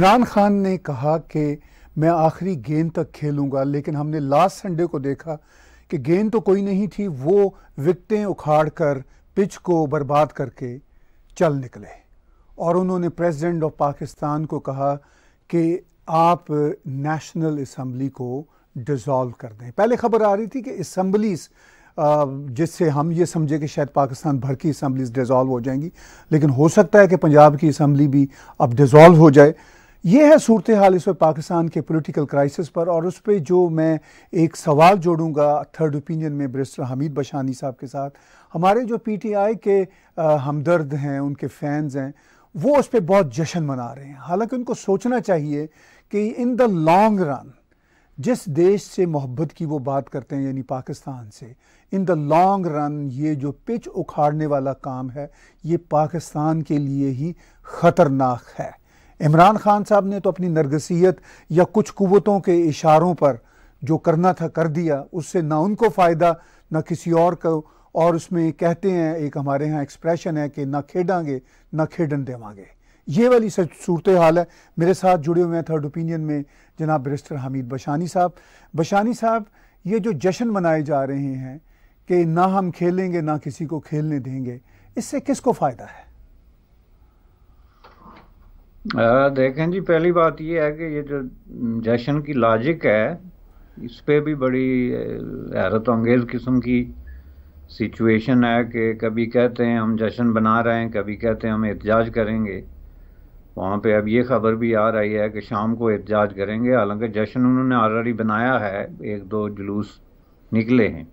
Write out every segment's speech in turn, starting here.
इमरान खान ने कहा कि मैं आखिरी गेंद तक खेलूंगा लेकिन हमने लास्ट संडे को देखा कि गेंद तो कोई नहीं थी वो विकटें उखाड़ कर पिच को बर्बाद करके चल निकले और उन्होंने प्रेसिडेंट ऑफ पाकिस्तान को कहा कि आप नेशनल असम्बली को डिज़ोल्व कर दें पहले खबर आ रही थी कि असम्बलीस जिससे हम ये समझे कि शायद पाकिस्तान भर की असम्बलीज डिज़ोल्व हो जाएंगी लेकिन हो सकता है कि पंजाब की असम्बली भी अब डिज़ोल्व हो जाए ये है सूरत हाल इस पर पाकिस्तान के पॉलिटिकल क्राइसिस पर और उस पर जो मैं एक सवाल जोड़ूंगा थर्ड ओपिनियन में ब्रिस्टर हमीद बशानी साहब के साथ हमारे जो पीटीआई के हमदर्द हैं उनके फैंस हैं वो उस पर बहुत जश्न मना रहे हैं हालांकि उनको सोचना चाहिए कि इन द लॉन्ग रन जिस देश से मोहब्बत की वो बात करते हैं यानी पाकिस्तान से इन द लॉन्ग रन ये जो पिच उखाड़ने वाला काम है ये पाकिस्तान के लिए ही ख़तरनाक है इमरान खान साहब ने तो अपनी नरगसीत या कुछ कुतों के इशारों पर जो करना था कर दिया उससे ना उनको फ़ायदा ना किसी और को और उसमें कहते हैं एक हमारे यहाँ एक्सप्रेशन है कि ना खेडांगे ना खेडन देवांगे ये वाली सच सूरत हाल है मेरे साथ जुड़े हुए हैं थर्ड ओपिनियन में जनाब बरिस्टर हमीद बशानी साहब बशानी साहब ये जो जश्न मनाए जा रहे हैं कि ना हम खेलेंगे ना किसी को खेलने देंगे इससे किसको फ़ायदा है आ, देखें जी पहली बात ये है कि ये जो जशन की लॉजिक है इस पर भी बड़ी हैरत अंगेज किस्म की सिचुएशन है कि कभी कहते हैं हम जश्न बना रहे हैं कभी कहते हैं हम एहतजाज करेंगे वहाँ पे अब ये खबर भी आ रही है कि शाम को एहतजाज करेंगे हालांकि जश्न उन्होंने ऑलरेडी बनाया है एक दो जुलूस निकले हैं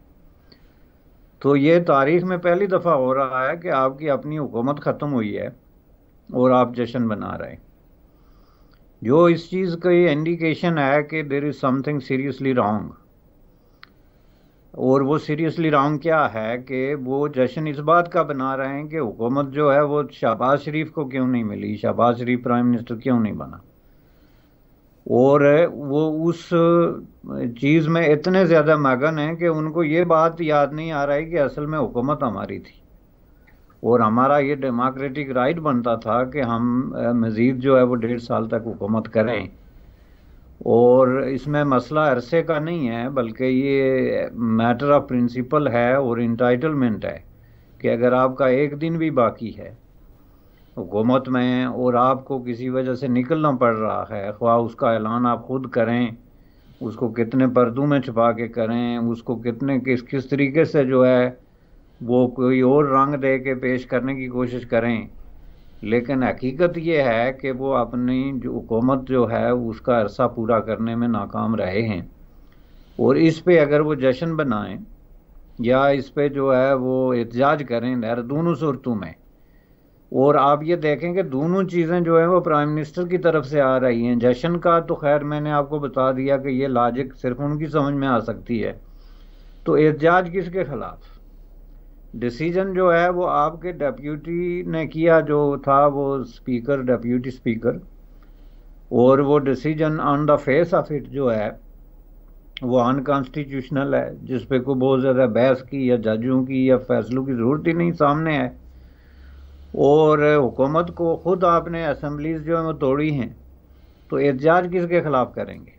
तो ये तारीख में पहली दफ़ा हो रहा है कि आपकी अपनी हुकूमत ख़त्म हुई है और आप जश्न मना रहे हैं जो इस चीज़ का ये इंडिकेशन है कि there is something seriously wrong और वो सीरियसली रॉन्ग क्या है कि वो जश्न इस बात का बना रहे हैं कि हुकूमत जो है वो शहबाज शरीफ को क्यों नहीं मिली शहबाज शरीफ प्राइम मिनिस्टर क्यों नहीं बना और वो उस चीज़ में इतने ज़्यादा मगन हैं कि उनको ये बात याद नहीं आ रही कि असल में हुकूमत हमारी थी और हमारा ये डेमोक्रेटिक राइट बनता था कि हम मज़ीद जो है वो डेढ़ साल तक हुकूमत करें और इसमें मसला अरसे का नहीं है बल्कि ये मैटर ऑफ प्रिंसिपल है और इंटाइटलमेंट है कि अगर आपका एक दिन भी बाकी है हुकूमत में और आपको किसी वजह से निकलना पड़ रहा है ख्वा उसका ऐलान आप खुद करें उसको कितने पर्दों में छुपा के करें उसको कितने किस किस तरीके से जो है वो कोई और रंग दे के पेश करने की कोशिश करें लेकिन हकीकत ये है कि वो अपनी जो हुकूमत जो है उसका अरसा पूरा करने में नाकाम रहे हैं और इस पे अगर वो जश्न बनाएं या इस पे जो है वो एहतजाज करें दर दोनों सूरतों में और आप ये देखें कि दोनों चीज़ें जो हैं वो प्राइम मिनिस्टर की तरफ से आ रही हैं जश्न का तो खैर मैंने आपको बता दिया कि ये लाजिक सिर्फ उनकी समझ में आ सकती है तो एहतजाज किसके खिलाफ डिसीजन जो है वो आपके डेप्यूटी ने किया जो था वो स्पीकर डेप्यूटी स्पीकर और वो decision on the face of it जो है वो अनकॉन्स्टिट्यूशनल है जिस पे को बहुत ज़्यादा बहस की या जजों की या फैसलों की ज़रूरत ही नहीं सामने है और हुकूमत को ख़ुद आपने असम्बलीज जो हैं वो तोड़ी हैं तो एहतजाज किसके ख़िलाफ़ करेंगे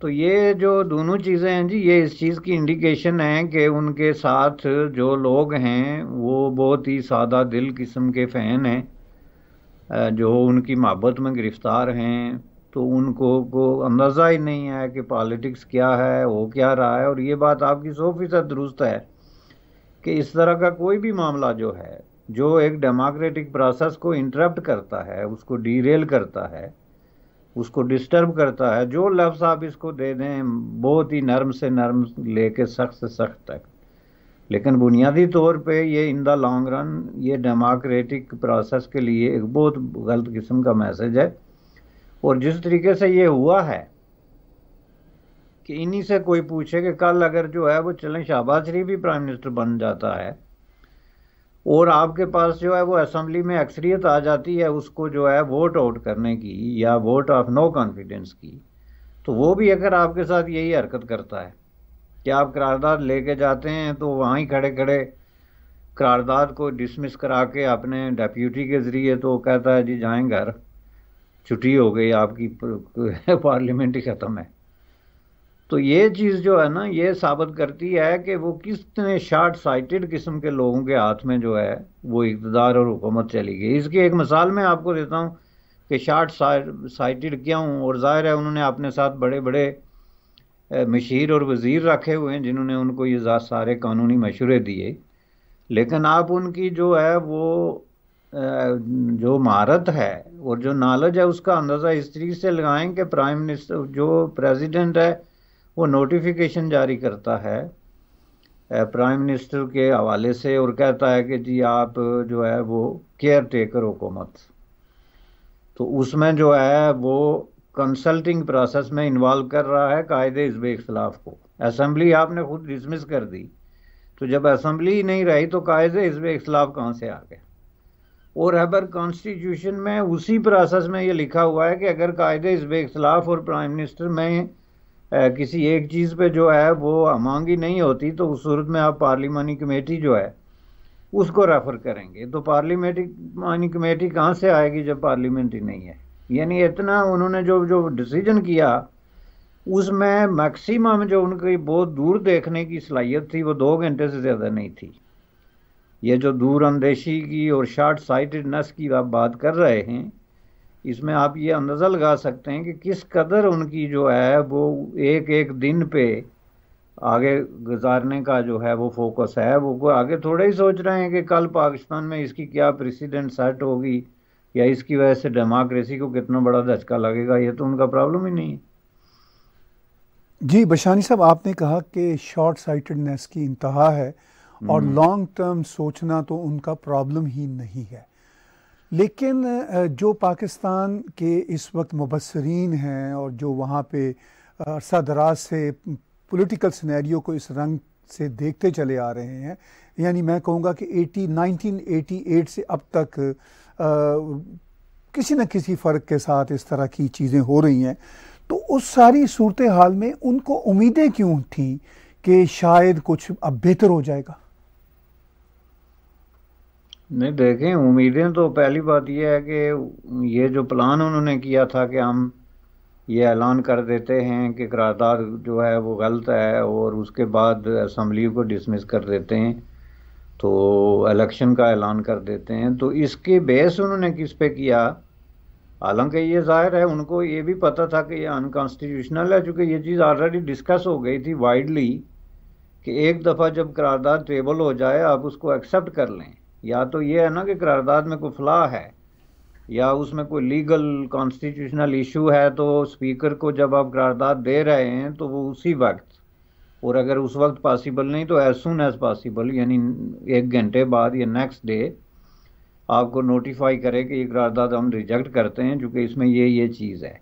तो ये जो दोनों चीज़ें हैं जी ये इस चीज़ की इंडिकेशन है कि उनके साथ जो लोग हैं वो बहुत ही सादा दिल किस्म के फ़ैन हैं जो उनकी मोहब्बत में गिरफ़्तार हैं तो उनको को अंदाज़ा ही नहीं है कि पॉलिटिक्स क्या है वो क्या रहा है और ये बात आपकी सौ फीसद दुरुस्त है कि इस तरह का कोई भी मामला जो है जो एक डेमोक्रेटिक प्रोसेस को इंटरप्ट करता है उसको डीरेल करता है उसको डिस्टर्ब करता है जो लफ्ज़ आप इसको दे दें बहुत ही नरम से नरम लेके सख्त से सख्त तक लेकिन बुनियादी तौर पे ये इन द लॉन्ग रन ये डेमोक्रेटिक प्रोसेस के लिए एक बहुत गलत किस्म का मैसेज है और जिस तरीके से ये हुआ है कि इन्हीं से कोई पूछे कि कल अगर जो है वो चलें शहबाज शरीफ भी प्राइम मिनिस्टर बन जाता है और आपके पास जो है वो असम्बली में अक्सरियत आ जाती है उसको जो है वोट आउट करने की या वोट ऑफ नो कॉन्फिडेंस की तो वो भी अगर आपके साथ यही हरकत करता है कि आप करारदाद लेके जाते हैं तो वहाँ ही खड़े खड़े करारदाद को डिसमिस करा के अपने डेप्यूटी के ज़रिए तो कहता है जी जाएँ घर छुट्टी हो गई आपकी पार्लियामेंट ही ख़त्म है तो ये चीज़ जो है ना ये साबित करती है कि वो कितने शार्ट साइटेड किस्म के लोगों के हाथ में जो है वो इकतदार और हुकूमत चली गई इसकी एक मिसाल मैं आपको देता हूँ कि शार्ट साइटेड क्या हूँ और ज़ाहिर है उन्होंने अपने साथ बड़े बड़े मशीर और वज़ीर रखे हुए हैं जिन्होंने उनको ये सारे कानूनी मशूरे दिए लेकिन आप उनकी जो है वो जो महारत है और जो नॉलेज है उसका अंदाज़ा इस तरीके से लगाएं कि प्राइम मिनिस्टर जो प्रेसिडेंट है वो नोटिफिकेशन जारी करता है प्राइम मिनिस्टर के हवाले से और कहता है कि जी आप जो है वो केयर टेकर हुकूमत तो उसमें जो है वो कंसल्टिंग प्रोसेस में इन्वॉल्व कर रहा है कायदे इसबे इख्तलाफ को असम्बली आपने खुद डिसमिस कर दी तो जब असम्बली ही नहीं रही तो कायदे इसबे इख्तलाफ कहाँ से आ गए और अबर कॉन्स्टिट्यूशन में उसी प्रोसेस में ये लिखा हुआ है कि अगर कायदे इसबे इख्तलाफ और प्राइम मिनिस्टर में किसी एक चीज़ पे जो है वो अमांगी नहीं होती तो उस सूरत में आप पार्लिमानी कमेटी जो है उसको रेफर करेंगे तो पार्लियामेंटी कमेटी कहाँ से आएगी जब पार्लियामेंट ही नहीं है यानी इतना उन्होंने जो जो डिसीजन किया उसमें मैक्सिमम जो उनकी बहुत दूर देखने की सलाहियत थी वो दो घंटे से ज़्यादा नहीं थी ये जो दूर अंदेशी की और शार्ट साइटेडनेस की आप बात कर रहे हैं इसमें आप ये अंदाज़ा लगा सकते हैं कि किस कदर उनकी जो है वो एक एक दिन पे आगे गुजारने का जो है वो फोकस है वो को आगे थोड़ा ही सोच रहे हैं कि कल पाकिस्तान में इसकी क्या प्रेसिडेंट सेट होगी या इसकी वजह से डेमोक्रेसी को कितना बड़ा धचका लगेगा ये तो उनका प्रॉब्लम ही नहीं है जी बशानी साहब आपने कहा कि शॉर्ट साइटेडनेस की इंतहा है और लॉन्ग टर्म हम्म। सोचना तो उनका प्रॉब्लम ही नहीं है लेकिन जो पाकिस्तान के इस वक्त मुबसरीन हैं और जो वहाँ पे अरसा दराज से पॉलिटिकल सिनेरियो को इस रंग से देखते चले आ रहे हैं यानी मैं कहूँगा कि 80 1988 से अब तक आ, किसी न किसी फ़र्क के साथ इस तरह की चीज़ें हो रही हैं तो उस सारी सूरत हाल में उनको उम्मीदें क्यों थीं कि शायद कुछ अब बेहतर हो जाएगा नहीं देखें उम्मीदें तो पहली बात यह है कि ये जो प्लान उन्होंने किया था कि हम ये ऐलान कर देते हैं कि करारदाद जो है वो गलत है और उसके बाद असम्बली को डिसमिस कर देते हैं तो इलेक्शन का ऐलान कर देते हैं तो इसके बेस उन्होंने किस पे किया हालांकि ये जाहिर है उनको ये भी पता था कि ये अनकॉन्स्टिट्यूशनल है चूँकि ये चीज़ ऑलरेडी डिस्कस हो गई थी वाइडली कि एक दफ़ा जब करारदाद टेबल हो जाए आप उसको एक्सेप्ट कर लें या तो ये है ना कि करारदाद में कोई फलाह है या उसमें कोई लीगल कॉन्स्टिट्यूशनल इशू है तो स्पीकर को जब आप करारदाद दे रहे हैं तो वो उसी वक्त और अगर उस वक्त पॉसिबल नहीं तो एज सुन एज पॉसिबल यानी एक घंटे बाद या नेक्स्ट डे आपको नोटिफाई करे कि ये करारदाद हम रिजेक्ट करते हैं चूँकि इसमें ये ये चीज़ है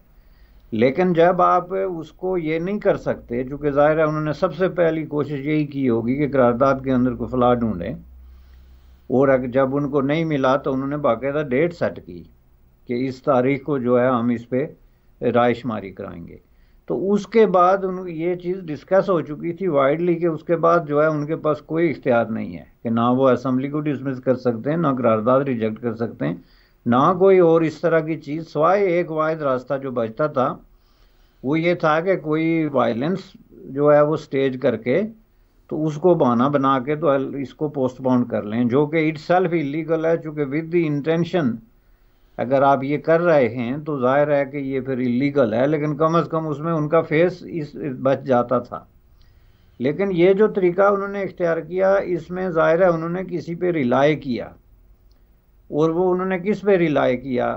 लेकिन जब आप उसको ये नहीं कर सकते चूँकि ज़ाहिर है उन्होंने सबसे पहली कोशिश यही की होगी कि करारदाद के अंदर को फ्लाह ढूंढें और जब उनको नहीं मिला तो उन्होंने बाकायदा डेट सेट की कि इस तारीख को जो है हम इस पर रायशुमारी कराएंगे तो उसके बाद उन ये चीज़ डिस्कस हो चुकी थी वाइडली कि उसके बाद जो है उनके पास कोई इख्तियार नहीं है कि ना वो असम्बली को डिसमिस कर सकते हैं ना करारदाद रिजेक्ट कर सकते हैं ना कोई और इस तरह की चीज़ सवाए एक वाद रास्ता जो बचता था वो ये था कि कोई वायलेंस जो है वो स्टेज करके तो उसको बहाना बना के तो इसको पोस्टपोन कर लें जो कि इट सेल्फ इलीगल है चूँकि विद द इंटेंशन अगर आप ये कर रहे हैं तो जाहिर है कि ये फिर इलीगल है लेकिन कम अज़ कम उसमें उनका फेस इस बच जाता था लेकिन ये जो तरीका उन्होंने इख्तियार किया इसमें ज़ाहिर है उन्होंने किसी पे रिलाय किया और वो उन्होंने किस पे रिलाय किया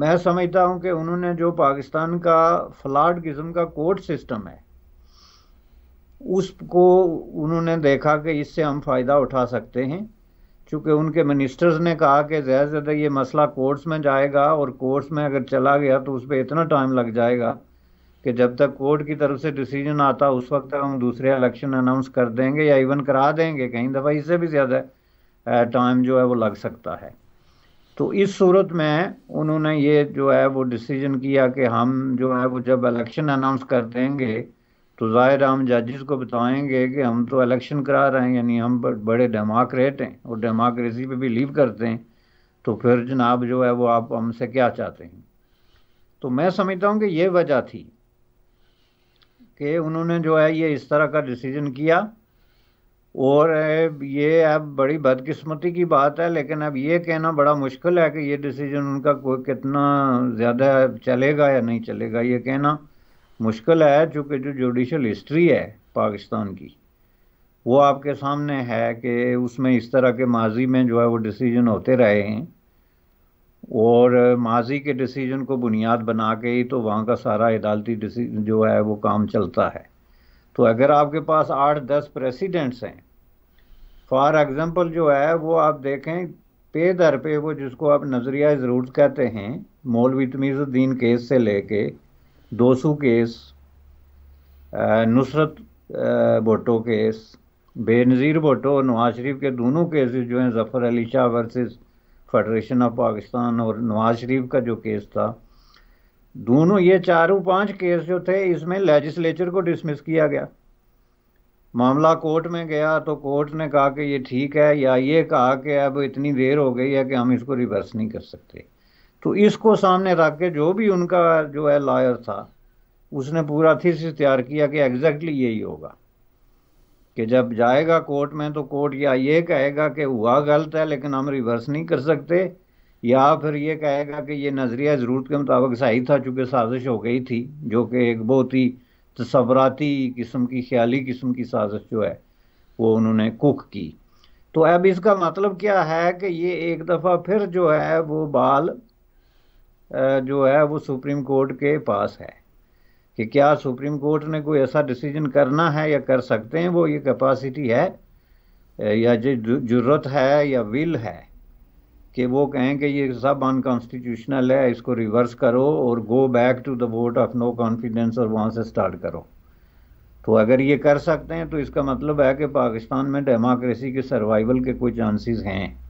मैं समझता हूँ कि उन्होंने जो पाकिस्तान का फ्लाड किस्म का कोर्ट सिस्टम है उसको उन्होंने देखा कि इससे हम फ़ायदा उठा सकते हैं चूँकि उनके मिनिस्टर्स ने कहा कि ज़्यादा से ज़्यादा ये मसला कोर्ट्स में जाएगा और कोर्ट्स में अगर चला गया तो उस पर इतना टाइम लग जाएगा कि जब तक कोर्ट की तरफ से डिसीजन आता उस वक्त तक हम दूसरे इलेक्शन अनाउंस कर देंगे या इवन करा देंगे कहीं दफ़ा इससे भी ज़्यादा टाइम जो है वो लग सकता है तो इस सूरत में उन्होंने ये जो है वो डिसीजन किया कि हम जो है वो जब इलेक्शन अनाउंस कर देंगे तो ज़ाहिर हम जजेस को बताएंगे कि हम तो इलेक्शन करा रहे हैं यानी हम बड़े डेमोक्रेट हैं और डेमोक्रेसी पे बिलीव करते हैं तो फिर जनाब जो है वो आप हमसे क्या चाहते हैं तो मैं समझता हूँ कि ये वजह थी कि उन्होंने जो है ये इस तरह का डिसीजन किया और ये अब बड़ी बदकिस्मती की बात है लेकिन अब ये कहना बड़ा मुश्किल है कि ये डिसीजन उनका कोई कितना ज़्यादा चलेगा या नहीं चलेगा ये कहना मुश्किल है चूँकि जो जुडिशल हिस्ट्री है पाकिस्तान की वो आपके सामने है कि उसमें इस तरह के माजी में जो है वो डिसीजन होते रहे हैं और माजी के डिसीजन को बुनियाद बना के ही तो वहाँ का सारा अदालती डिसीजन जो है वो काम चलता है तो अगर आपके पास आठ दस प्रेसिडेंट्स हैं फॉर एग्ज़ाम्पल जो है वो आप देखें पे दर पे वो जिसको आप नज़रिया ज़रूरत कहते हैं मौलवी तमीज़ुद्दीन केस से लेके दोसू केस नुसरत भोटो केस बेनज़ीर भोटो नवाज शरीफ के दोनों केसेस जो हैं Zafar Ali Shah versus federation of Pakistan और नवाज शरीफ का जो केस था दोनों ये चारों पांच केस जो थे इसमें लेजिस्लेचर को डिसमिस किया गया मामला कोर्ट में गया तो कोर्ट ने कहा कि ये ठीक है या ये कहा कि अब इतनी देर हो गई है कि हम इसको रिवर्स नहीं कर सकते तो इसको सामने रख के जो भी उनका जो है लॉयर था उसने पूरा थीसिस तैयार किया कि एग्जैक्टली यही होगा कि जब जाएगा कोर्ट में तो कोर्ट या ये कहेगा कि हुआ गलत है लेकिन हम रिवर्स नहीं कर सकते या फिर ये कहेगा कि ये नज़रिया ज़रूरत के मुताबिक सही था चूँकि साजिश हो गई थी जो कि एक बहुत ही तस्वराती किस्म की ख्याली किस्म की साजिश जो है वो उन्होंने कुक की तो अब इसका मतलब क्या है कि ये एक दफ़ा फिर जो है वो बाल जो है वो सुप्रीम कोर्ट के पास है कि क्या सुप्रीम कोर्ट ने कोई ऐसा डिसीजन करना है या कर सकते हैं वो ये कैपेसिटी है या जो जरूरत है या विल है कि वो कहें कि ये सब अनकॉन्स्टिट्यूशनल है इसको रिवर्स करो और go back to the vote of no confidence और वहाँ से स्टार्ट करो तो अगर ये कर सकते हैं तो इसका मतलब है कि पाकिस्तान में डेमोक्रेसी के सर्वाइवल के कोई चांसेस हैं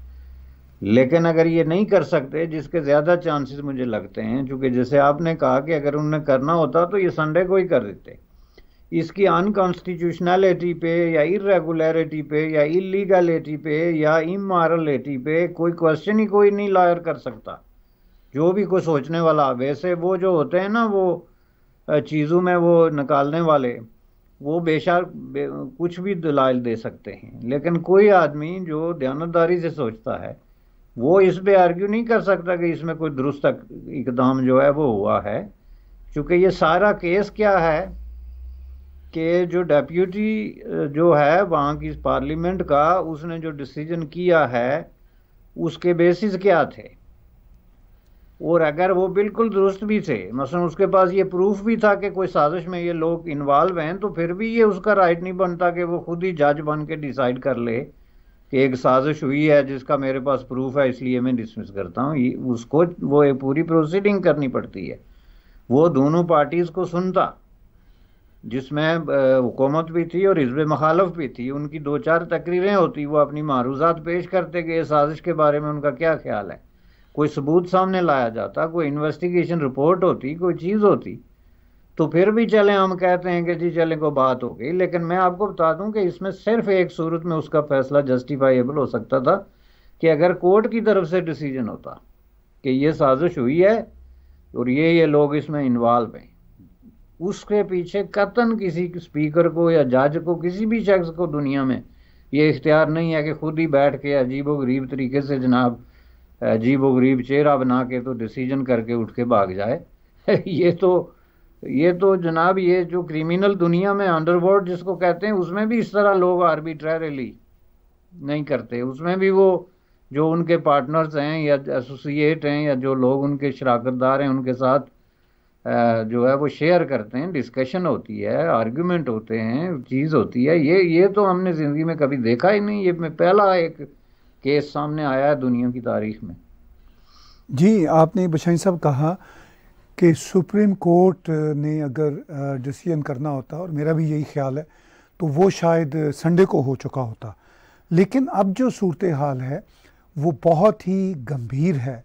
लेकिन अगर ये नहीं कर सकते जिसके ज़्यादा चांसेस मुझे लगते हैं चूँकि जैसे आपने कहा कि अगर उन्हें करना होता तो ये संडे को ही कर देते इसकी अनकॉन्स्टिट्यूशनलिटी पे या इरेगुलरिटी पे या इलीगलिटी पे या इमारलिटी पे कोई क्वेश्चन ही कोई नहीं लायर कर सकता जो भी कुछ सोचने वाला वैसे वो जो होते हैं ना वो चीज़ों में वो निकालने वाले वो बेशक कुछ भी दलाल दे सकते हैं लेकिन कोई आदमी जो दयानतदारी से सोचता है वो इस पे आर्ग्यू नहीं कर सकता कि इसमें कोई दुरुस्त इकदाम जो है वो हुआ है क्योंकि ये सारा केस क्या है कि जो डेप्यूटी जो है वहाँ की पार्लियामेंट का उसने जो डिसीजन किया है उसके बेसिस क्या थे और अगर वो बिल्कुल दुरुस्त भी थे मसलन उसके पास ये प्रूफ भी था कि कोई साजिश में ये लोग इन्वॉल्व हैं तो फिर भी ये उसका राइट नहीं बनता कि वो खुद ही जज बन के डिसाइड कर ले कि एक साजिश हुई है जिसका मेरे पास प्रूफ है इसलिए मैं डिसमिस करता हूँ उसको वो एक पूरी प्रोसीडिंग करनी पड़ती है वो दोनों पार्टीज़ को सुनता जिसमें हुकूमत भी थी और हिजब मखालफ भी थी उनकी दो चार तकरीरें होती वो अपनी मारूजात पेश करते कि इस साजिश के बारे में उनका क्या ख्याल है कोई सबूत सामने लाया जाता कोई इन्वेस्टिगेशन रिपोर्ट होती कोई चीज़ होती तो फिर भी चले हम कहते हैं कि जी चले को बात हो गई लेकिन मैं आपको बता दूं कि इसमें सिर्फ एक सूरत में उसका फैसला जस्टिफाइबल हो सकता था कि अगर कोर्ट की तरफ से डिसीजन होता कि ये साजिश हुई है और ये ये लोग इसमें इन्वॉल्व हैं उसके पीछे कतन किसी स्पीकर को या जज को किसी भी शख्स को दुनिया में ये इख्तियार नहीं है कि खुद ही बैठ के अजीब व गरीब तरीके से जनाब अजीब व गरीब चेहरा बना के तो डिसीजन करके उठ के भाग जाए ये तो ये तो जनाब ये जो क्रिमिनल दुनिया में अंडरवर्ल्ड जिसको कहते हैं उसमें भी इस तरह लोग आर्बिट्रेरली नहीं करते उसमें भी वो जो उनके पार्टनर्स हैं या एसोसिएट हैं या जो लोग उनके शराकतदार हैं उनके साथ जो है वो शेयर करते हैं डिस्कशन होती है आर्ग्यूमेंट होते हैं चीज़ होती है ये ये तो हमने ज़िंदगी में कभी देखा ही नहीं ये पहला एक केस सामने आया है दुनिया की तारीख में जी आपने बशाई साहब कहा कि सुप्रीम कोर्ट ने अगर डिसीजन करना होता और मेरा भी यही ख्याल है तो वो शायद संडे को हो चुका होता लेकिन अब जो सूरत हाल है वो बहुत ही गंभीर है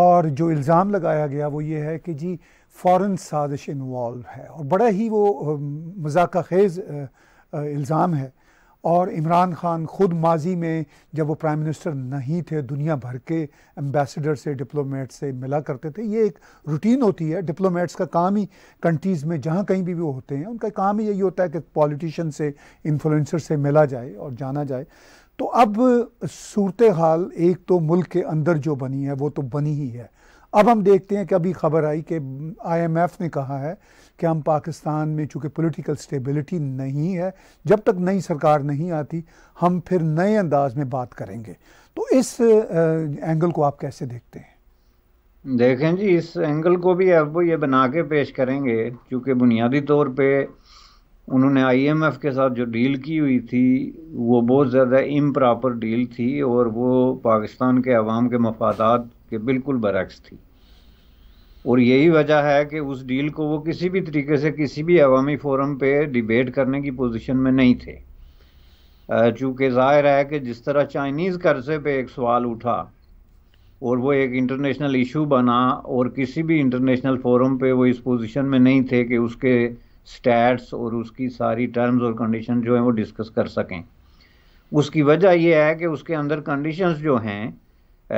और जो इल्ज़ाम लगाया गया वो ये है कि जी फॉरेन साजिश इन्वॉल्व है और बड़ा ही वो मजाक खेज़ इल्ज़ाम है और इमरान खान ख़ुद माजी में जब वो प्राइम मिनिस्टर नहीं थे दुनिया भर के एम्बेसडर से डिप्लोमेट से मिला करते थे ये एक रूटीन होती है डिप्लोमेट्स का काम ही कंट्रीज़ में जहाँ कहीं भी वो होते हैं उनका काम ही यही होता है कि पॉलिटिशन से इन्फ्लुएंसर से मिला जाए और जाना जाए तो अब सूरत हाल एक तो मुल्क के अंदर जो बनी है वो तो बनी ही है अब हम देखते हैं कि अभी खबर आई कि आईएमएफ ने कहा है कि हम पाकिस्तान में चूँकि पॉलिटिकल स्टेबिलिटी नहीं है जब तक नई सरकार नहीं आती हम फिर नए अंदाज में बात करेंगे तो इस एंगल को आप कैसे देखते हैं देखें जी इस एंगल को भी अब ये बना के पेश करेंगे क्योंकि बुनियादी तौर पे उन्होंने आईएमएफ के साथ जो डील की हुई थी वो बहुत ज़्यादा इम डील थी और वो पाकिस्तान के अवाम के मफादात के बिल्कुल बरक्स थी और यही वजह है कि उस डील को वो किसी भी तरीके से किसी भी अवामी फोरम पे डिबेट करने की पोजीशन में नहीं थे चूँकि जाहिर है कि जिस तरह चाइनीज़ कर्जे पे एक सवाल उठा और वो एक इंटरनेशनल इशू बना और किसी भी इंटरनेशनल फोरम पे वो इस पोजीशन में नहीं थे कि उसके स्टैट्स और उसकी सारी टर्म्स और कंडीशन जो हैं वो डिस्कस कर सकें उसकी वजह यह है कि उसके अंदर कंडीशंस जो हैं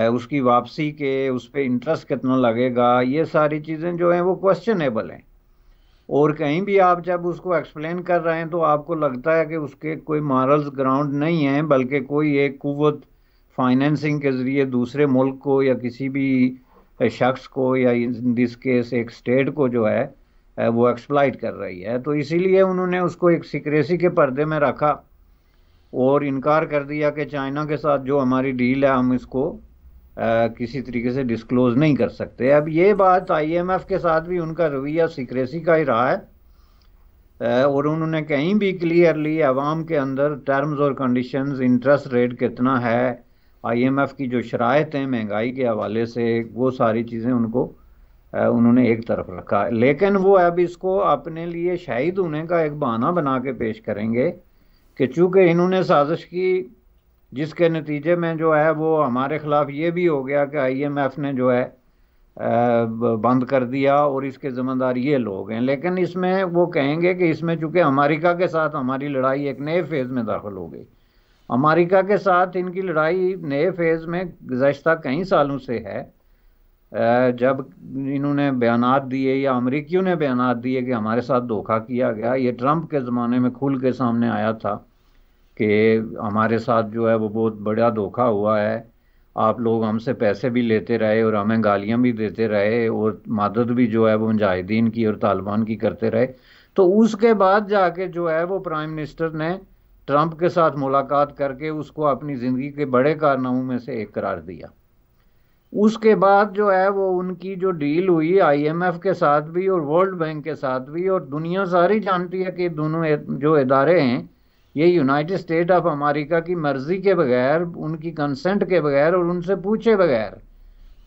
उसकी वापसी के उस पर इंटरेस्ट कितना लगेगा ये सारी चीज़ें जो हैं वो क्वेश्चनेबल हैं और कहीं भी आप जब उसको एक्सप्लेन कर रहे हैं तो आपको लगता है कि उसके कोई मॉरल्स ग्राउंड नहीं है बल्कि कोई एक कुत फाइनेंसिंग के ज़रिए दूसरे मुल्क को या किसी भी शख्स को या इन दिस केस एक स्टेट को जो है वो एक्सप्लाइट कर रही है तो इसीलिए उन्होंने उसको एक सिक्रेसी के पर्दे में रखा और इनकार कर दिया कि चाइना के साथ जो हमारी डील है हम इसको किसी तरीके से डिस्क्लोज नहीं कर सकते अब ये बात आईएमएफ के साथ भी उनका रवैया सीक्रेसी का ही रहा है और उन्होंने कहीं भी क्लियरली आवाम के अंदर टर्म्स और कंडीशंस इंटरेस्ट रेट कितना है आईएमएफ की जो शरात हैं महंगाई के हवाले से वो सारी चीज़ें उनको उन्होंने एक तरफ रखा लेकिन वो अब इसको अपने लिए शाहिद होने का एक बहाना बना के पेश करेंगे कि चूँकि इन्होंने साजिश की जिसके नतीजे में जो है वो हमारे ख़िलाफ़ ये भी हो गया कि आईएमएफ ने जो है बंद कर दिया और इसके ज़िम्मेदार ये लोग हैं लेकिन इसमें वो कहेंगे कि इसमें चूँकि अमेरिका के साथ हमारी लड़ाई एक नए फेज़ में दाखिल हो गई अमेरिका के साथ इनकी लड़ाई नए फेज़ में गुजशत कई सालों से है जब इन्होंने बयान दिए या अमरीकियों ने बयान दिए कि हमारे साथ धोखा किया गया ये ट्रंप के ज़माने में खुल के सामने आया था कि हमारे साथ जो है वो बहुत बड़ा धोखा हुआ है आप लोग हमसे पैसे भी लेते रहे और हमें गालियाँ भी देते रहे और मदद भी जो है वो मुजाहिदीन की और तालिबान की करते रहे तो उसके बाद जाके जो है वो प्राइम मिनिस्टर ने ट्रंप के साथ मुलाकात करके उसको अपनी ज़िंदगी के बड़े कारनामों में से एक करार दिया उसके बाद जो है वो उनकी जो डील हुई आईएमएफ के साथ भी और वर्ल्ड बैंक के साथ भी और दुनिया सारी जानती है कि दोनों जो इदारे हैं ये यूनाइटेड स्टेट ऑफ अमेरिका की मर्जी के बगैर उनकी कंसेंट के बगैर और उनसे पूछे बगैर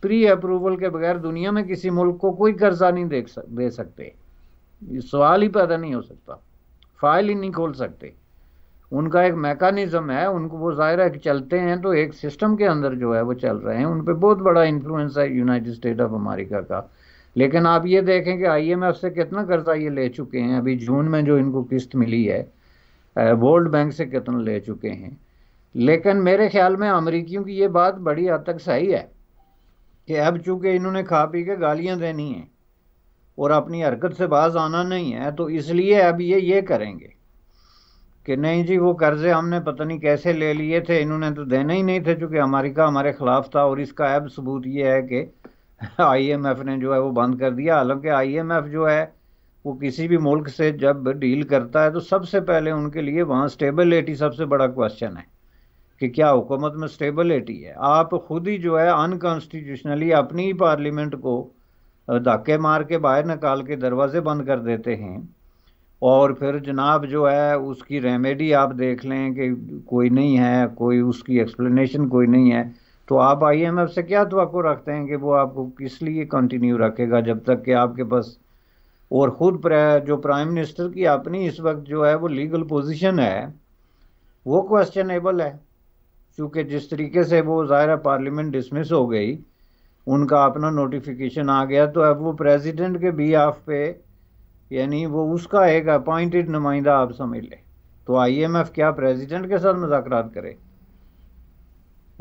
प्री अप्रूवल के बगैर दुनिया में किसी मुल्क को कोई कर्जा नहीं देख सक, दे सकते सवाल ही पैदा नहीं हो सकता फाइल ही नहीं खोल सकते उनका एक मैकानिज़म है उनको वो ज़ाहिर है कि चलते हैं तो एक सिस्टम के अंदर जो है वो चल रहे हैं उन पर बहुत बड़ा इन्फ्लुएंस है यूनाइटेड स्टेट ऑफ अमेरिका का लेकिन आप ये देखें कि आईएमएफ से कितना कर्जा ये ले चुके हैं अभी जून में जो इनको किस्त मिली है वर्ल्ड बैंक से कितना ले चुके हैं लेकिन मेरे ख्याल में अमरीकियों की ये बात बड़ी हद तक सही है कि अब चूंकि इन्होंने खा पी के गालियाँ देनी हैं और अपनी हरकत से बाज आना नहीं है तो इसलिए अब ये ये करेंगे कि नहीं जी वो कर्जे हमने पता नहीं कैसे ले लिए थे इन्होंने तो देना ही नहीं थे चूँकि अमेरिका हमारे ख़िलाफ़ था और इसका अब सबूत ये है कि आईएमएफ ने जो है वो बंद कर दिया हालांकि आईएमएफ जो है वो किसी भी मुल्क से जब डील करता है तो सबसे पहले उनके लिए वहाँ स्टेबिलिटी सबसे बड़ा क्वेश्चन है कि क्या हुकूमत में स्टेबिलिटी है आप खुद ही जो है अनकॉन्स्टिट्यूशनली अपनी ही पार्लियामेंट को धक्के मार के बाहर निकाल के दरवाजे बंद कर देते हैं और फिर जनाब जो है उसकी रेमेडी आप देख लें कि कोई नहीं है कोई उसकी एक्सप्लेनेशन कोई नहीं है तो आप आईएमएफ से क्या तो रखते हैं कि वो आपको किस लिए कंटिन्यू रखेगा जब तक कि आपके पास और ख़ुद जो प्राइम मिनिस्टर की अपनी इस वक्त जो है वो लीगल पोजीशन है वो क्वेश्चनेबल है क्योंकि जिस तरीके से वो ज़ाहिर पार्लियामेंट डिसमिस हो गई उनका अपना नोटिफिकेशन आ गया तो अब वो प्रेसिडेंट के बी आफ पे यानी वो उसका एक अपॉइंटेड नुमाइंदा आप समझ लें तो आईएमएफ क्या प्रेसिडेंट के साथ मुजाकर करे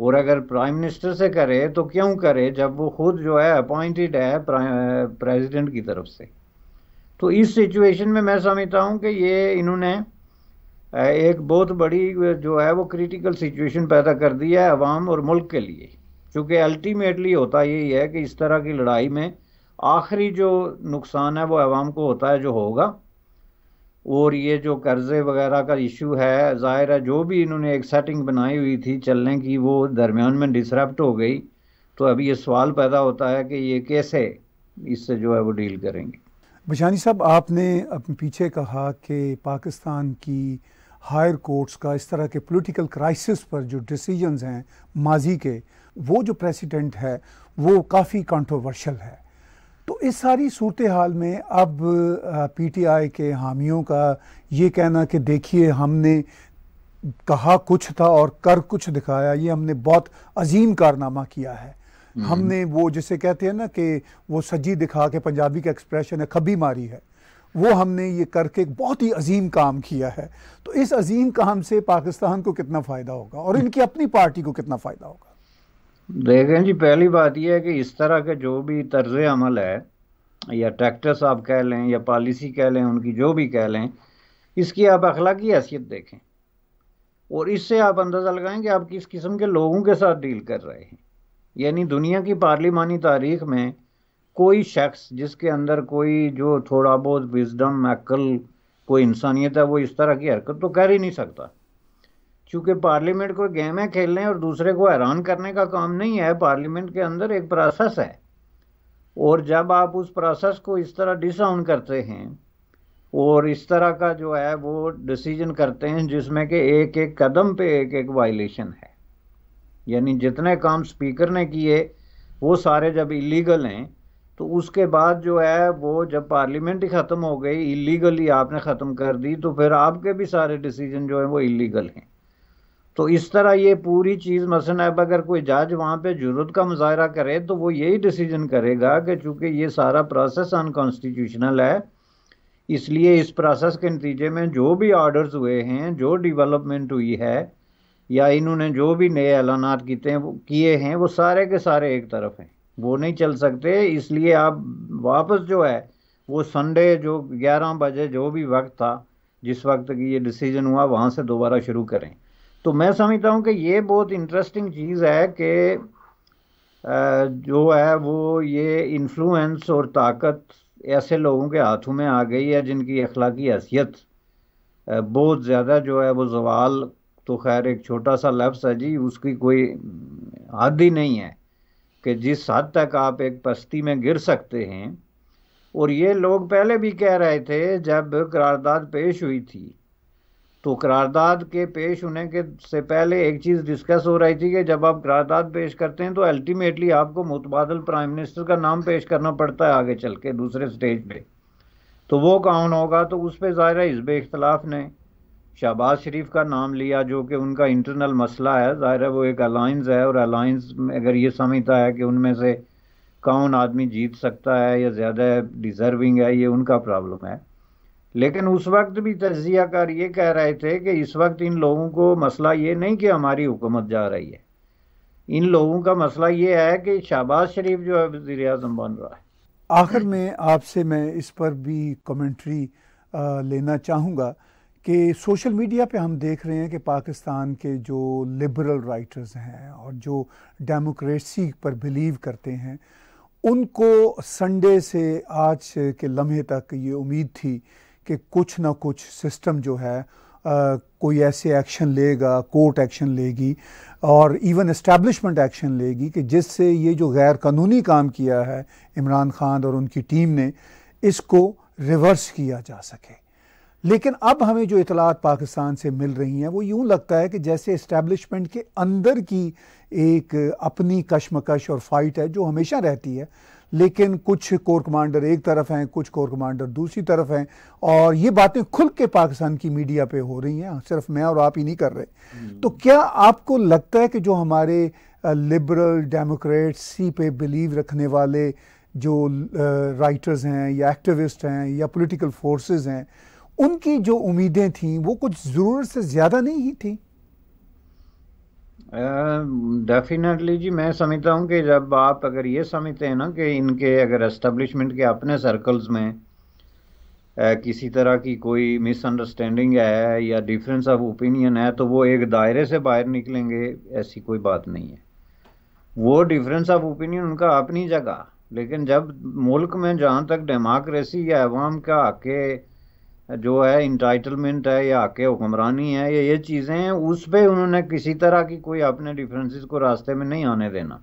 और अगर प्राइम मिनिस्टर से करे तो क्यों करे जब वो खुद जो है अपॉइंटेड है प्रेसिडेंट की तरफ से तो इस सिचुएशन में मैं समझता हूँ कि ये इन्होंने एक बहुत बड़ी जो है वो क्रिटिकल सिचुएशन पैदा कर दी है अवाम और मुल्क के लिए क्योंकि अल्टीमेटली होता यही है कि इस तरह की लड़ाई में आखिरी जो नुकसान है वो अवाम को होता है जो होगा और ये जो कर्ज़े वगैरह का इशू है ज़ाहिर है जो भी इन्होंने एक सेटिंग बनाई हुई थी चलने की वो दरमियान में डिसरप्ट हो गई तो अभी ये सवाल पैदा होता है कि ये कैसे इससे जो है वो डील करेंगे बशानी साहब आपने अपने पीछे कहा कि पाकिस्तान की हायर कोर्ट्स का इस तरह के पॉलिटिकल क्राइसिस पर जो डिसीजंस हैं माजी के वो जो प्रेसिडेंट है वो काफ़ी कंट्रोवर्शल है तो इस सारी सूरत हाल में अब पीटीआई के हामियों का ये कहना कि देखिए हमने कहा कुछ था और कर कुछ दिखाया ये हमने बहुत अजीम कारनामा किया है हम्म। हमने वो जिसे कहते हैं ना कि वो सज्जी दिखा के पंजाबी का एक्सप्रेशन है खबी मारी है वो हमने ये करके एक बहुत ही अजीम काम किया है तो इस अजीम काम से पाकिस्तान को कितना फ़ायदा होगा और इनकी अपनी पार्टी को कितना फ़ायदा होगा देखें जी पहली बात यह है कि इस तरह के जो भी तर्ज अमल है या ट्रैक्टर्स आप कह लें या पॉलिसी कह लें उनकी जो भी कह लें इसकी आप अखलाकी हैसियत देखें और इससे आप अंदाज़ा लगाएं कि आप किस किस्म के लोगों के साथ डील कर रहे हैं यानी दुनिया की पार्लिमानी तारीख में कोई शख्स जिसके अंदर कोई जो थोड़ा बहुत विजडम अक्ल कोई इंसानियत है वो इस तरह की हरकत तो कर ही नहीं सकता क्योंकि पार्लियामेंट को गेम है खेलने और दूसरे को हैरान करने का काम नहीं है पार्लियामेंट के अंदर एक प्रोसेस है और जब आप उस प्रोसेस को इस तरह डिसाउन करते हैं और इस तरह का जो है वो डिसीजन करते हैं जिसमें कि एक एक कदम पे एक एक वायलेशन है यानी जितने काम स्पीकर ने किए वो सारे जब इलीगल हैं तो उसके बाद जो है वो जब पार्लियामेंट ही ख़त्म हो गई इलीगली आपने ख़त्म कर दी तो फिर आपके भी सारे डिसीजन जो हैं वो इलीगल हैं तो इस तरह ये पूरी चीज़ मसन अब अगर कोई जज वहाँ पे जरूरत का मुजाहरा करे तो वो यही डिसीजन करेगा कि चूँकि ये सारा प्रोसेस अनकॉन्स्टिट्यूशनल है इसलिए इस प्रोसेस के नतीजे में जो भी ऑर्डर्स हुए हैं जो डेवलपमेंट हुई है या इन्होंने जो भी नए ऐलान किए किए हैं वो सारे के सारे एक तरफ हैं वो नहीं चल सकते इसलिए आप वापस जो है वो संडे जो 11 बजे जो भी वक्त था जिस वक्त की ये डिसीजन हुआ वहाँ से दोबारा शुरू करें तो मैं समझता हूँ कि ये बहुत इंटरेस्टिंग चीज़ है कि जो है वो ये इन्फ्लुएंस और ताकत ऐसे लोगों के हाथों में आ गई है जिनकी अखलाकी हैसियत बहुत ज़्यादा जो है वो जवाल तो खैर एक छोटा सा लफ्स है जी उसकी कोई हद ही नहीं है कि जिस हद तक आप एक पस्ती में गिर सकते हैं और ये लोग पहले भी कह रहे थे जब करारदाद पेश हुई थी तो करारदाद के पेश होने के से पहले एक चीज़ डिस्कस हो रही थी कि जब आप करारदाद पेश करते हैं तो अल्टीमेटली आपको मुतबादल प्राइम मिनिस्टर का नाम पेश करना पड़ता है आगे चल के दूसरे स्टेज पे तो वो कौन होगा तो उस पर ज़ाहिर हिजब इख्तलाफ ने शहबाज शरीफ का नाम लिया जो कि उनका इंटरनल मसला है ज़ाहिर है वो एक अलाइंस है और अलाइंस में अगर ये समझता है कि उनमें से कौन आदमी जीत सकता है या ज़्यादा डिज़र्विंग है ये उनका प्रॉब्लम है लेकिन उस वक्त भी तजियाकार ये कह रहे थे कि इस वक्त इन लोगों को मसला ये नहीं कि हमारी हुकूमत जा रही है इन लोगों का मसला ये है कि शहबाज शरीफ जो है वजीर अजम बन रहा है आखिर में आपसे मैं इस पर भी कमेंट्री लेना चाहूँगा कि सोशल मीडिया पे हम देख रहे हैं कि पाकिस्तान के जो लिबरल राइटर्स हैं और जो डेमोक्रेसी पर बिलीव करते हैं उनको संडे से आज के लम्हे तक ये उम्मीद थी कि कुछ ना कुछ सिस्टम जो है आ, कोई ऐसे एक्शन लेगा कोर्ट एक्शन लेगी और इवन इस्टेब्लिशमेंट एक्शन लेगी कि जिससे ये जो गैर कानूनी काम किया है इमरान खान और उनकी टीम ने इसको रिवर्स किया जा सके लेकिन अब हमें जो इतलात पाकिस्तान से मिल रही हैं वो यूँ लगता है कि जैसे इस्टेबलिशमेंट के अंदर की एक अपनी कशमकश और फाइट है जो हमेशा रहती है लेकिन कुछ कोर कमांडर एक तरफ हैं कुछ कोर कमांडर दूसरी तरफ हैं और ये बातें खुल के पाकिस्तान की मीडिया पे हो रही हैं सिर्फ मैं और आप ही नहीं कर रहे हम्म। तो क्या आपको लगता है कि जो हमारे लिबरल डेमोक्रेट सी पे बिलीव रखने वाले जो राइटर्स हैं या एक्टिविस्ट हैं या पॉलिटिकल फोर्सेस हैं उनकी जो उम्मीदें थीं वो कुछ ज़रूरत से ज़्यादा नहीं ही थी डेफिनेटली uh, जी मैं समझता हूँ कि जब आप अगर ये समझते हैं ना कि इनके अगर एस्टेब्लिशमेंट के अपने सर्कल्स में uh, किसी तरह की कोई मिसअंडरस्टैंडिंग है या डिफरेंस ऑफ ओपिनियन है तो वो एक दायरे से बाहर निकलेंगे ऐसी कोई बात नहीं है वो डिफरेंस ऑफ ओपिनियन उनका अपनी जगह लेकिन जब मुल्क में जहाँ तक डेमोक्रेसी या अवाम का हक जो है इंटाइटलमेंट है या आके हुक्मरानी है या ये चीज़ें हैं उस पर उन्होंने किसी तरह की कोई अपने डिफरेंसेस को रास्ते में नहीं आने देना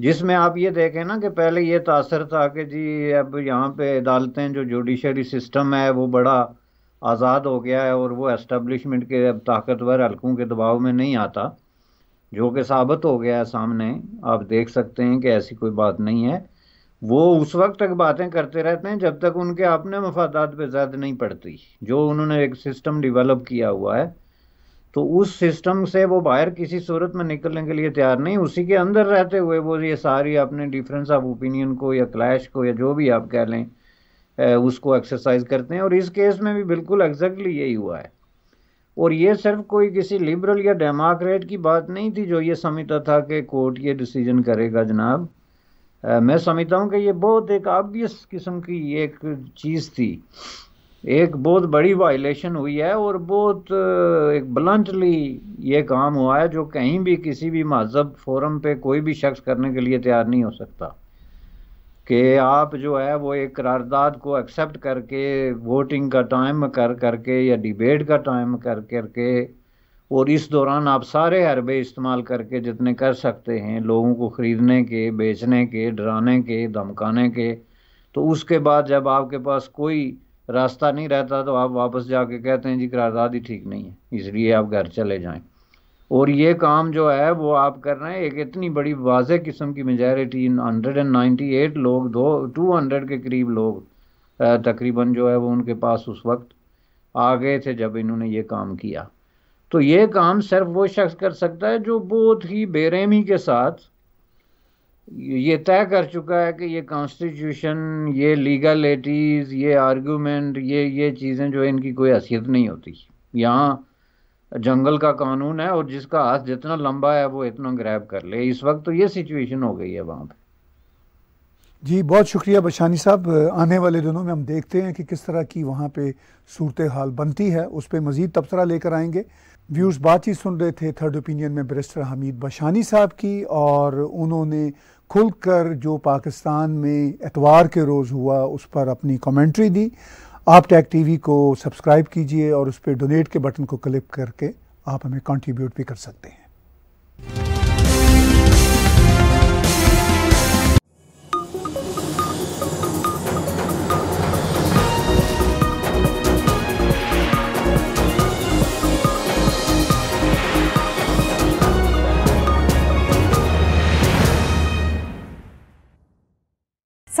जिसमें आप ये देखें ना कि पहले ये तासर था कि जी अब यहाँ पे अदालतें जो जुडिशरी सिस्टम है वो बड़ा आज़ाद हो गया है और वो एस्टेब्लिशमेंट के अब ताकतवर हल्कों के दबाव में नहीं आता जो कि साबित हो गया है सामने आप देख सकते हैं कि ऐसी कोई बात नहीं है वो उस वक्त तक बातें करते रहते हैं जब तक उनके अपने मफादात पे ज़्यादा नहीं पड़ती जो उन्होंने एक सिस्टम डिवेलप किया हुआ है तो उस सिस्टम से वो बाहर किसी सूरत में निकलने के लिए तैयार नहीं उसी के अंदर रहते हुए वो ये सारी अपने डिफरेंस ऑफ ओपिनियन को या क्लैश को या जो भी आप कह लें उसको एक्सरसाइज करते हैं और इस केस में भी बिल्कुल एग्जैक्टली यही हुआ है और ये सिर्फ कोई किसी लिबरल या डेमोक्रेट की बात नहीं थी जो ये समझता था कि कोर्ट ये डिसीजन करेगा जनाब मैं समझता हूँ कि ये बहुत एक ऑब्वियस किस्म की एक चीज़ थी एक बहुत बड़ी वायलेशन हुई है और बहुत एक ब्लंटली ये काम हुआ है जो कहीं भी किसी भी मजहब फोरम पे कोई भी शख्स करने के लिए तैयार नहीं हो सकता कि आप जो है वो एक करारदाद को एक्सेप्ट करके वोटिंग का टाइम कर करके या डिबेट का टाइम कर करके और इस दौरान आप सारे अरबे इस्तेमाल करके जितने कर सकते हैं लोगों को ख़रीदने के बेचने के डराने के धमकाने के तो उसके बाद जब आपके पास कोई रास्ता नहीं रहता तो आप वापस जाके कहते हैं जी करारदाद ही ठीक नहीं है इसलिए आप घर चले जाएं और ये काम जो है वो आप कर रहे हैं एक इतनी बड़ी वाज किस्म की majority hundred and ninety eight लोग दो टू हंड्रेड के करीब लोग तकरीबन जो है वो उनके पास उस वक्त आ गए थे जब इन्होंने ये काम किया तो ये काम सिर्फ वो शख्स कर सकता है जो बहुत ही बेरहमी के साथ ये तय कर चुका है कि ये कॉन्स्टिट्यूशन ये लीगलिटीज़ ये आर्गुमेंट ये ये चीज़ें जो है इनकी कोई हैसियत नहीं होती यहाँ जंगल का कानून है और जिसका हाथ जितना लंबा है वो इतना ग्रैब कर ले इस वक्त तो ये सिचुएशन हो गई है वहाँ पे जी बहुत शुक्रिया बशानी साहब आने वाले दिनों में हम देखते हैं कि किस तरह की वहाँ पे सूरत हाल बनती है उस पर मज़ीद तबसरा लेकर आएंगे व्यूज़ बातचीत सुन रहे थे थर्ड ओपिनियन में बरिस्टर हमीद बशानी साहब की और उन्होंने खुलकर जो पाकिस्तान में एतवार के रोज़ हुआ उस पर अपनी कमेंट्री दी आप टैग टीवी को सब्सक्राइब कीजिए और उस पर डोनेट के बटन को क्लिक करके आप हमें कंट्रीब्यूट भी कर सकते हैं